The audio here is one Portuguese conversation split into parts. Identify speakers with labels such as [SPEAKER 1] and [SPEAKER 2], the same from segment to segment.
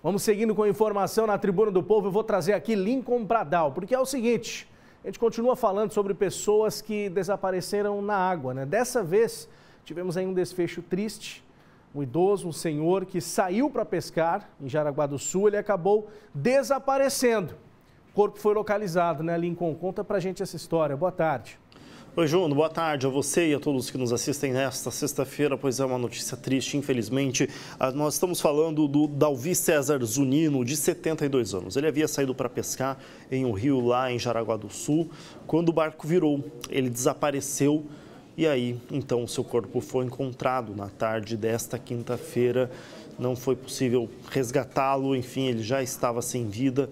[SPEAKER 1] Vamos seguindo com informação na Tribuna do Povo. Eu vou trazer aqui Lincoln Pradal, porque é o seguinte: a gente continua falando sobre pessoas que desapareceram na água, né? Dessa vez tivemos aí um desfecho triste. Um idoso, um senhor que saiu para pescar em Jaraguá do Sul, ele acabou desaparecendo. O corpo foi localizado, né, Lincoln? Conta a gente essa história. Boa tarde.
[SPEAKER 2] Oi, João, boa tarde a você e a todos que nos assistem nesta sexta-feira, pois é uma notícia triste, infelizmente. Ah, nós estamos falando do Dalvi César Zunino, de 72 anos. Ele havia saído para pescar em um rio lá em Jaraguá do Sul, quando o barco virou. Ele desapareceu e aí, então, seu corpo foi encontrado na tarde desta quinta-feira. Não foi possível resgatá-lo, enfim, ele já estava sem vida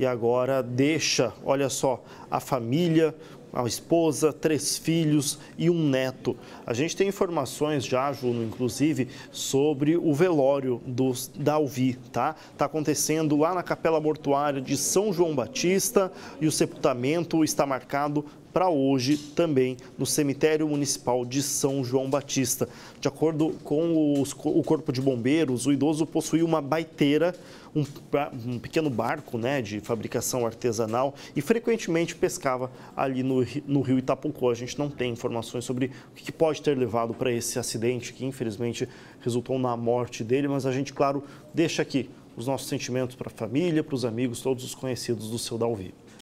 [SPEAKER 2] e agora deixa, olha só, a família, a esposa, três filhos e um neto. A gente tem informações já, Juno, inclusive, sobre o velório do da Alvi, tá? Tá acontecendo lá na Capela Mortuária de São João Batista e o sepultamento está marcado para hoje também no cemitério municipal de São João Batista. De acordo com os, o corpo de bombeiros, o idoso possuía uma baiteira, um, um pequeno barco né, de fabricação artesanal e frequentemente pescava ali no, no rio Itapucó. A gente não tem informações sobre o que pode ter levado para esse acidente, que infelizmente resultou na morte dele, mas a gente, claro, deixa aqui os nossos sentimentos para a família, para os amigos, todos os conhecidos do seu Dalvi.